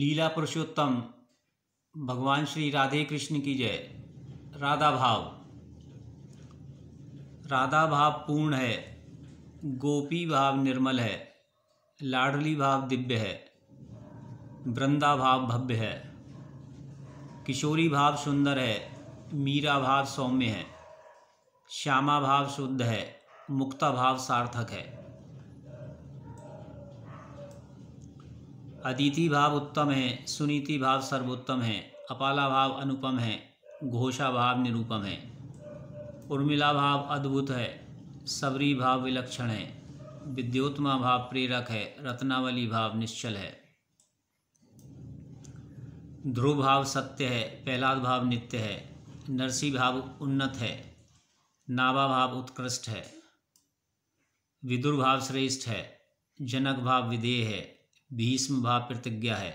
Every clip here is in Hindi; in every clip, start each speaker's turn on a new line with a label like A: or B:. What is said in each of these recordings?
A: लीला पुरुषोत्तम भगवान श्री राधे कृष्ण की जय राधा भाव राधा भाव पूर्ण है गोपी भाव निर्मल है लाडली भाव दिव्य है वृंदा भाव भव्य है किशोरी भाव सुंदर है मीरा भाव सौम्य है श्यामा भाव शुद्ध है मुक्ता भाव सार्थक है अदिति भाव उत्तम है सुनीति भाव सर्वोत्तम है अपाला भाव अनुपम है घोषा भाव निरूपम है उर्मिला भाव अद्भुत है सबरी भाव विलक्षण है विद्योत्मा भाव प्रेरक है रत्नावली भाव निश्चल है ध्रुव भाव सत्य है प्रहलाद भाव नित्य है नरसी भाव उन्नत है नाभा भाव उत्कृष्ट है विदुर भाव श्रेष्ठ है जनक भाव विधेय है भीष्म भाव प्रतिज्ञा है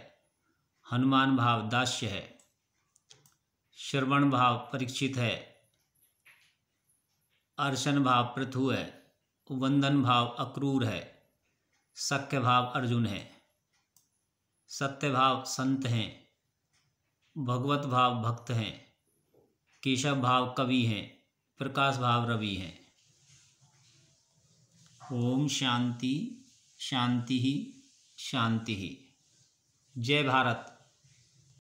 A: हनुमान भाव दास्य है श्रवण भाव परीक्षित है अर्शन भाव पृथु है वंदन भाव अक्रूर है सख्य भाव अर्जुन है सत्य भाव संत हैं भगवत भाव भक्त हैं केशव भाव कवि हैं प्रकाश भाव रवि हैं ओम शांति शांति ही शांति ही जय भारत